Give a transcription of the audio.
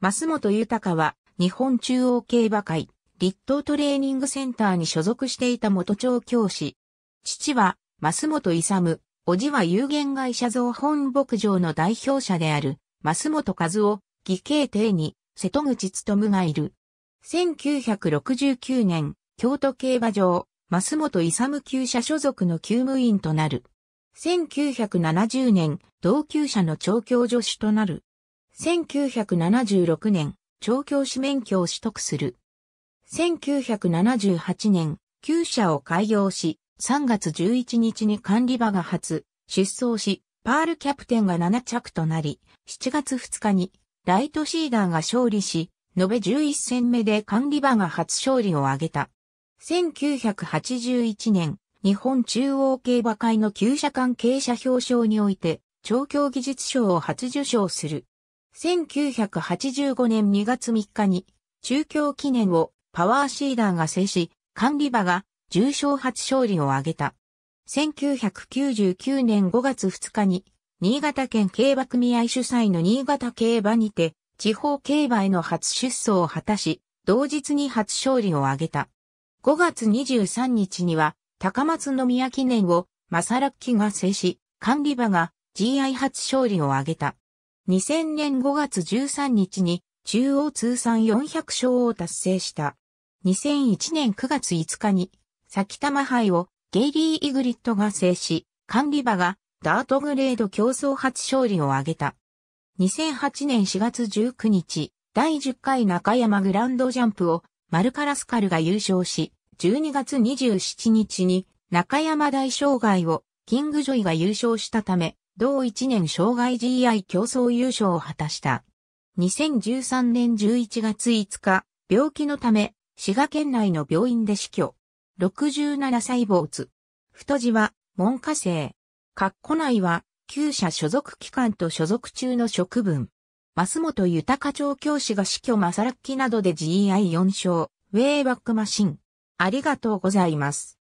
増本豊は、日本中央競馬会、立東トレーニングセンターに所属していた元調教師。父は、増本勇、おじは有限会社造本牧場の代表者である、増本和夫、義兄弟に、瀬戸口務がいる。1969年、京都競馬場、増本勇厩舎所属の厩務員となる。1970年、同厩舎の調教助手となる。1976年、調教師免許を取得する。1978年、旧社を開業し、3月11日に管理場が初、出走し、パールキャプテンが7着となり、7月2日に、ライトシーダーが勝利し、延べ11戦目で管理場が初勝利を挙げた。1981年、日本中央競馬会の旧社関係者表彰において、調教技術賞を初受賞する。1985年2月3日に、中京記念をパワーシーダーが制し、管理場が重賞初勝利を挙げた。1999年5月2日に、新潟県競馬組合主催の新潟競馬にて、地方競馬への初出走を果たし、同日に初勝利を挙げた。5月23日には、高松宮記念をマサラッキが制し、管理場が GI 初勝利を挙げた。2000年5月13日に中央通算400勝を達成した。2001年9月5日に、先玉杯をゲイリー・イグリットが制し、管理場がダートグレード競争初勝利を挙げた。2008年4月19日、第10回中山グランドジャンプをマルカラスカルが優勝し、12月27日に中山大障害をキングジョイが優勝したため、同一年障害 GI 競争優勝を果たした。2013年11月5日、病気のため、滋賀県内の病院で死去。67歳主。太字は、文科生。括弧内は、旧社所属機関と所属中の職分。増本豊町教師が死去マサラッキなどで GI4 勝、ウェイバックマシン。ありがとうございます。